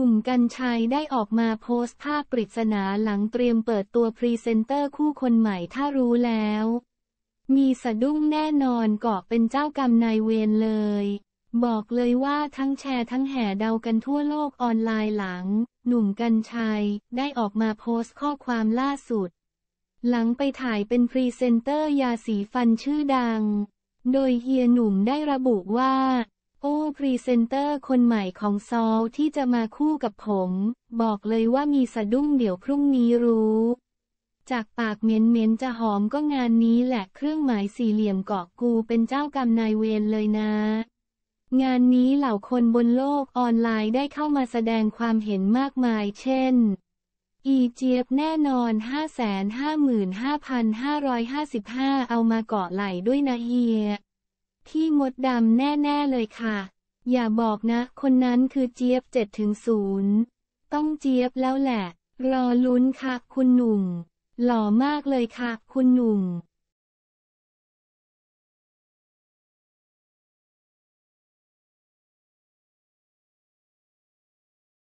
หนุ่มกัญชัยได้ออกมาโพสต์ภาพปริศนาหลังเตรียมเปิดตัวพรีเซนเตอร์คู่คนใหม่ถ้ารู้แล้วมีสะดุ้งแน่นอนเกาะเป็นเจ้ากรรมนายเวรเลย บอกเลยว่าทั้งแชร์ทั้งแห่เดากันทั่วโลกออนไลน์หลัง หนุ่มกัญชัยได้ออกมาโพสต์ข้อความล่าสุด หลังไปถ่ายเป็นพรีเซนเตอร์ยาสีฟันชื่อดัง โดยเฮียหนุ่มได้ระบุว่าโอ้พรีเซนเตอร์คนใหม่ของซอลที่จะมาคู่กับผม บอกเลยว่ามีสะดุ้งเดี๋ยวพรุ่งนี้รู้ จากปากเหม็นเหม็นจะหอมก็งานนี้แหละเครื่องหมายสี่เหลี่ยมเกาะกูเป็นเจ้ากรรมนายเวรเลยนะ งานนี้เหล่าคนบนโลกออนไลน์ได้เข้ามาแสดงความเห็นมากมายเช่น อีเจี๊ยบแน่นอน 5 5 5 5 5 5 5เอามาเกาะไหลด้วยนะเฮียที่มดดำแน่ ๆ เลยค่ะ อย่าบอกนะ คนนั้นคือเจี๊ยบเจ็ดถึงศูนย์ต้องเจี๊ยบแล้วแหละ รอลุ้นค่ะ คุณหนุ่มหล่อมากเลยค่ะ คุณหนุ่ม